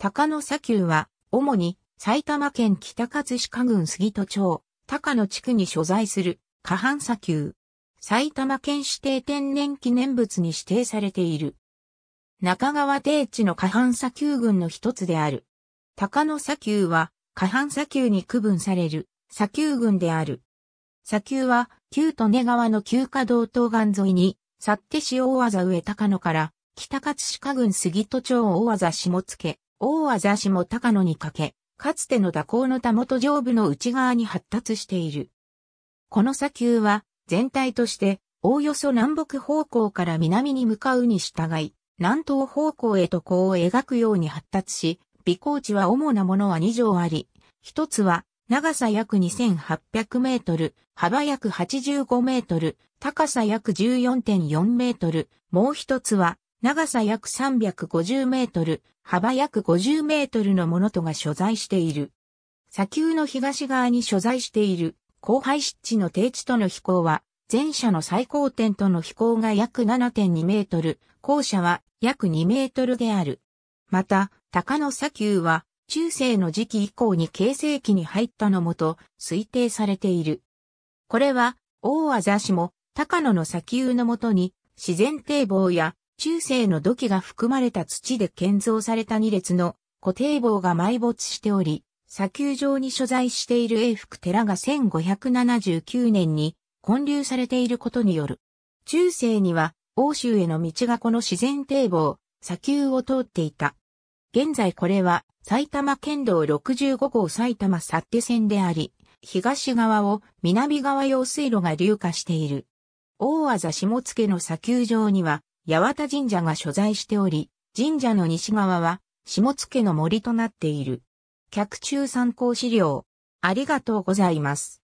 高野砂丘は、主に埼玉県北葛飾郡杉戸町、高野地区に所在する下半砂丘。埼玉県指定天然記念物に指定されている。中川低地の下半砂丘群の一つである。高野砂丘は下半砂丘に区分される砂丘群である。砂丘は旧利根川の旧河道東岸沿いに、幸手市大技上高野から北葛飾郡杉戸町大技下付大和ざしも高野にかけ、かつての蛇行のたもと上部の内側に発達している。この砂丘は、全体として、おおよそ南北方向から南に向かうに従い、南東方向へと弧を描くように発達し、微高地は主なものは2条あり、一つは長さ約2800メートル、幅約85メートル、高さ約14.4メートル、もう一つは長さ約350メートル、幅約50メートルのものとが所在している。砂丘の東側に所在している荒廃湿地の低地との飛行は、前者の最高点との飛行が約7.2メートル、後者は約2メートルである。また、高野砂丘は、中世の時期以降に形成期に入ったのもと推定されている。これは、大和市も高野の砂丘のもとに自然堤防や中世の土器が含まれた土で建造された2列の固定棒が埋没しており、砂丘上に所在している永福寺が1579年に建立されていることによる。中世には欧州への道がこの自然堤防、砂丘を通っていた。現在これは埼玉県道65号埼玉幸手線であり、東側を南側用水路が流下している。大技下付の砂丘上には八幡神社が所在しており、神社の西側は、下野の森となっている。客中参考資料、ありがとうございます。